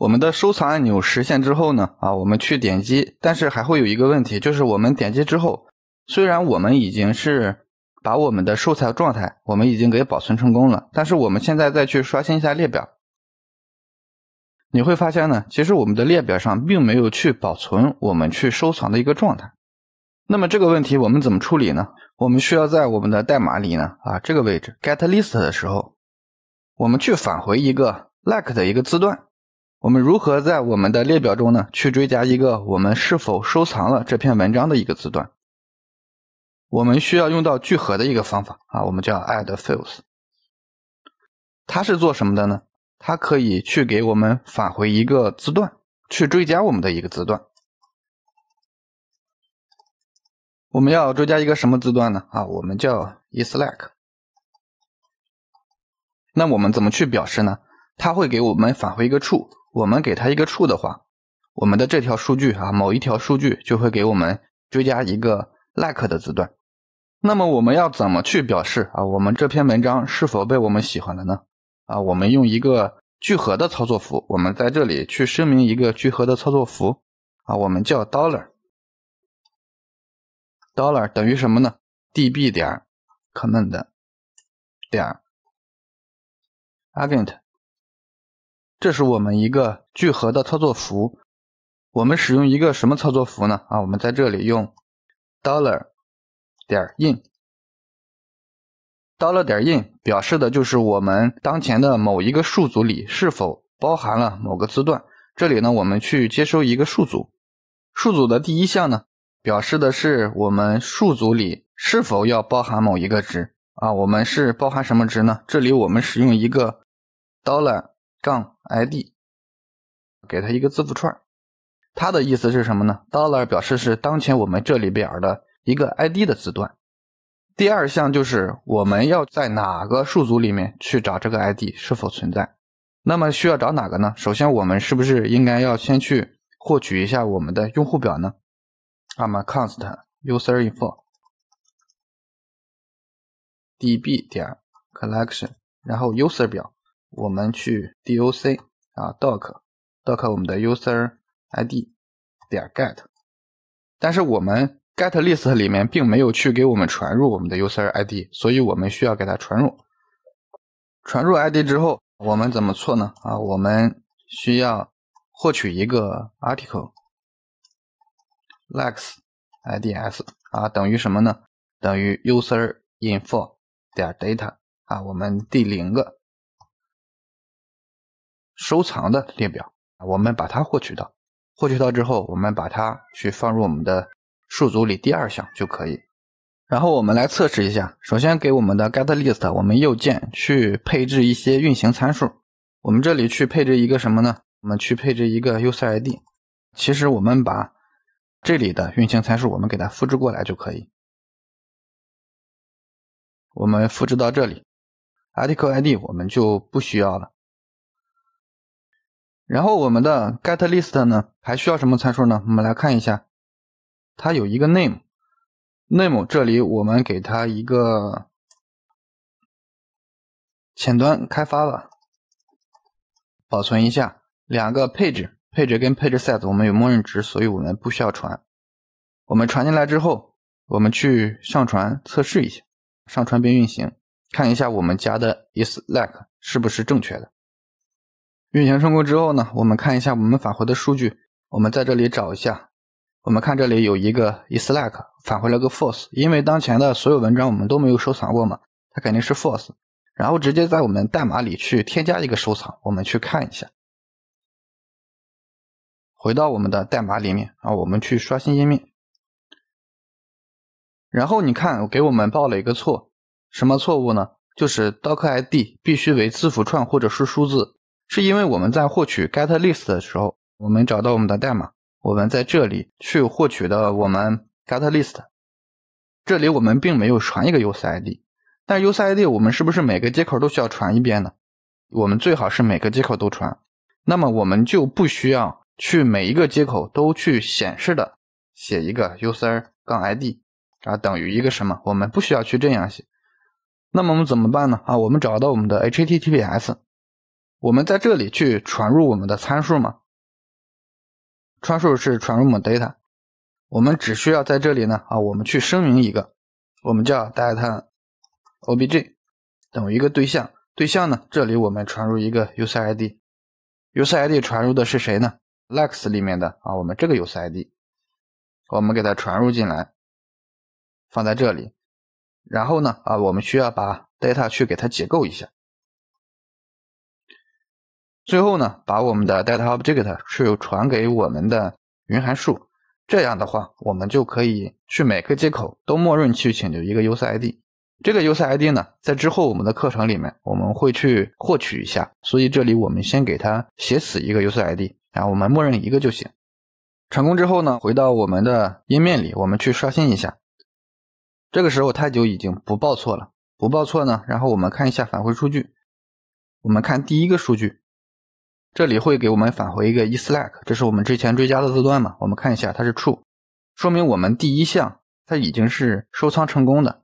我们的收藏按钮实现之后呢，啊，我们去点击，但是还会有一个问题，就是我们点击之后，虽然我们已经是把我们的收藏状态，我们已经给保存成功了，但是我们现在再去刷新一下列表，你会发现呢，其实我们的列表上并没有去保存我们去收藏的一个状态。那么这个问题我们怎么处理呢？我们需要在我们的代码里呢，啊，这个位置 get list 的时候，我们去返回一个 like 的一个字段。我们如何在我们的列表中呢？去追加一个我们是否收藏了这篇文章的一个字段？我们需要用到聚合的一个方法啊，我们叫 add f i l l s 它是做什么的呢？它可以去给我们返回一个字段，去追加我们的一个字段。我们要追加一个什么字段呢？啊，我们叫 is like。那我们怎么去表示呢？它会给我们返回一个 true。我们给它一个处的话，我们的这条数据啊，某一条数据就会给我们追加一个 like 的字段。那么我们要怎么去表示啊？我们这篇文章是否被我们喜欢了呢？啊，我们用一个聚合的操作符，我们在这里去声明一个聚合的操作符啊，我们叫 dollar dollar 等于什么呢？db 点 c o m m a n t 点 a v g e n t 这是我们一个聚合的操作符，我们使用一个什么操作符呢？啊，我们在这里用 dollar 点 in dollar 点 in 表示的就是我们当前的某一个数组里是否包含了某个字段。这里呢，我们去接收一个数组，数组的第一项呢，表示的是我们数组里是否要包含某一个值。啊，我们是包含什么值呢？这里我们使用一个 dollar。杠 i d，给它一个字符串，它的意思是什么呢？dollar 表示是当前我们这里边的一个 i d 的字段。第二项就是我们要在哪个数组里面去找这个 i d 是否存在？那么需要找哪个呢？首先我们是不是应该要先去获取一下我们的用户表呢？那 m const user info db 点 collection，然后 user 表。我们去 doc 啊 doc doc 我们的 user id 点 get，但是我们 get list 里面并没有去给我们传入我们的 user id，所以我们需要给它传入。传入 id 之后，我们怎么做呢？啊，我们需要获取一个 article l e x ids 啊等于什么呢？等于 user info 点 data 啊我们第零个。收藏的列表，我们把它获取到，获取到之后，我们把它去放入我们的数组里第二项就可以。然后我们来测试一下，首先给我们的 get list，我们右键去配置一些运行参数，我们这里去配置一个什么呢？我们去配置一个 user id。其实我们把这里的运行参数我们给它复制过来就可以。我们复制到这里，article id 我们就不需要了。然后我们的 get list 呢还需要什么参数呢？我们来看一下，它有一个 name，name 这里我们给它一个前端开发吧，保存一下。两个配置，配置跟配置 size 我们有默认值，所以我们不需要传。我们传进来之后，我们去上传测试一下，上传并运行，看一下我们加的 is like 是不是正确的。运行成功之后呢，我们看一下我们返回的数据。我们在这里找一下，我们看这里有一个 is like 返回了个 false，因为当前的所有文章我们都没有收藏过嘛，它肯定是 false。然后直接在我们代码里去添加一个收藏，我们去看一下。回到我们的代码里面啊，我们去刷新页面，然后你看给我们报了一个错，什么错误呢？就是 doc id 必须为字符串或者是数字。是因为我们在获取 get list 的时候，我们找到我们的代码，我们在这里去获取的我们 get list，这里我们并没有传一个 user id，但 user id 我们是不是每个接口都需要传一遍呢？我们最好是每个接口都传，那么我们就不需要去每一个接口都去显示的写一个 user- 杠 id，啊等于一个什么？我们不需要去这样写，那么我们怎么办呢？啊，我们找到我们的 https。我们在这里去传入我们的参数嘛，参数是传入我们 data，我们只需要在这里呢啊，我们去声明一个，我们叫 data obj 等于一个对象，对象呢这里我们传入一个 user id，user id 传入的是谁呢？lex 里面的啊，我们这个 user id，我们给它传入进来，放在这里，然后呢啊，我们需要把 data 去给它解构一下。最后呢，把我们的 data object 去传给我们的云函数，这样的话，我们就可以去每个接口都默认去请求一个 u s ID。这个 u s ID 呢，在之后我们的课程里面我们会去获取一下，所以这里我们先给它写死一个 u s ID，然后我们默认一个就行。成功之后呢，回到我们的页面里，我们去刷新一下，这个时候太久已经不报错了，不报错呢，然后我们看一下返回数据，我们看第一个数据。这里会给我们返回一个 is like，这是我们之前追加的字段嘛？我们看一下，它是 true，说明我们第一项它已经是收藏成功的。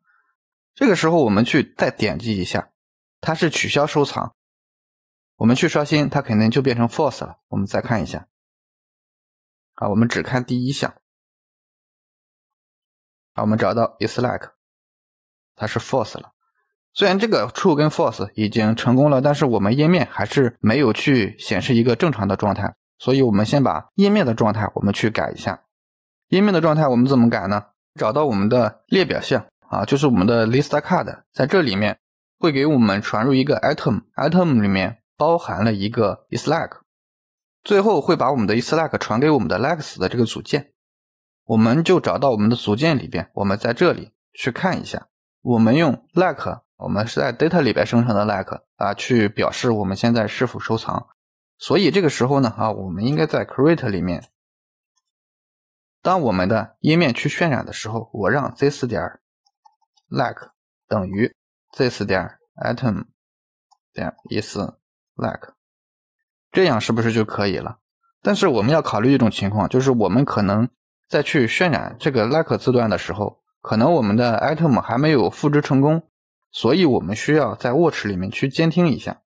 这个时候我们去再点击一下，它是取消收藏。我们去刷新，它肯定就变成 false 了。我们再看一下，啊，我们只看第一项，啊，我们找到 is like，它是 false 了。虽然这个 true 跟 false 已经成功了，但是我们页面还是没有去显示一个正常的状态，所以我们先把页面的状态我们去改一下。页面的状态我们怎么改呢？找到我们的列表项啊，就是我们的 list card，在这里面会给我们传入一个 item，item 里面包含了一个 is like，最后会把我们的 is like 传给我们的 like 的这个组件。我们就找到我们的组件里边，我们在这里去看一下，我们用 like。我们是在 data 里边生成的 like 啊，去表示我们现在是否收藏。所以这个时候呢，啊，我们应该在 create 里面，当我们的页面去渲染的时候，我让 z 四点 like 等于 z 四点 item 点 is like，这样是不是就可以了？但是我们要考虑一种情况，就是我们可能在去渲染这个 like 字段的时候，可能我们的 item 还没有复制成功。所以我们需要在 watch 里面去监听一下，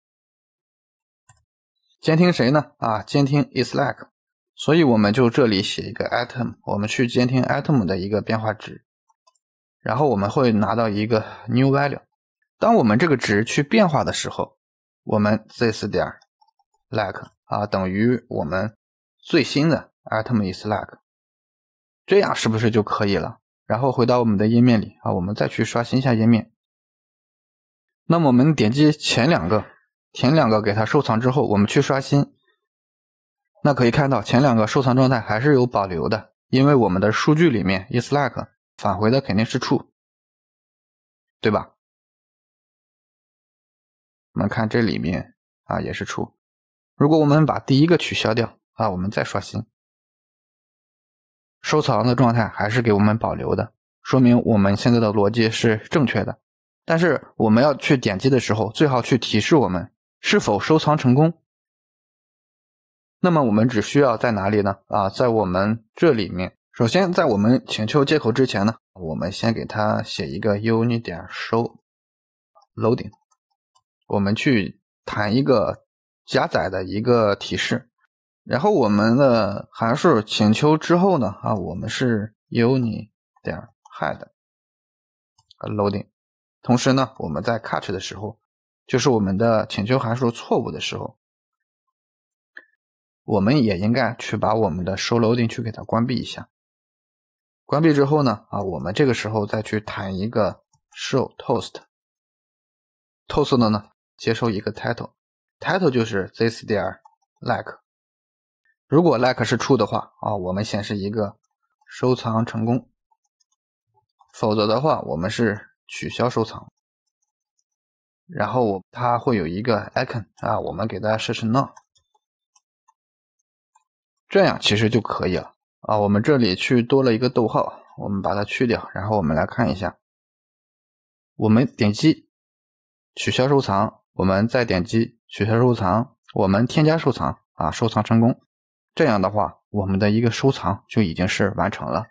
监听谁呢？啊，监听 is like，所以我们就这里写一个 item，我们去监听 item 的一个变化值，然后我们会拿到一个 new value，当我们这个值去变化的时候，我们 this 点 like 啊等于我们最新的 item is like，这样是不是就可以了？然后回到我们的页面里啊，我们再去刷新一下页面。那么我们点击前两个，前两个给它收藏之后，我们去刷新，那可以看到前两个收藏状态还是有保留的，因为我们的数据里面 is like 返回的肯定是 true，对吧？我们看这里面啊也是 true，如果我们把第一个取消掉啊，我们再刷新，收藏的状态还是给我们保留的，说明我们现在的逻辑是正确的。但是我们要去点击的时候，最好去提示我们是否收藏成功。那么我们只需要在哪里呢？啊，在我们这里面，首先在我们请求接口之前呢，我们先给它写一个 uni 点 show loading，我们去弹一个加载的一个提示。然后我们的函数请求之后呢，啊，我们是 uni 点 head loading。同时呢，我们在 catch 的时候，就是我们的请求函数错误的时候，我们也应该去把我们的 show loading 去给它关闭一下。关闭之后呢，啊，我们这个时候再去弹一个 show toast toast 的呢，接收一个 title，title 就是 this 点 like，如果 like 是 true 的话，啊，我们显示一个收藏成功，否则的话，我们是。取消收藏，然后我它会有一个 icon 啊，我们给它设成 no，这样其实就可以了啊。我们这里去多了一个逗号，我们把它去掉，然后我们来看一下。我们点击取消收藏，我们再点击取消收藏，我们添加收藏啊，收藏成功。这样的话，我们的一个收藏就已经是完成了。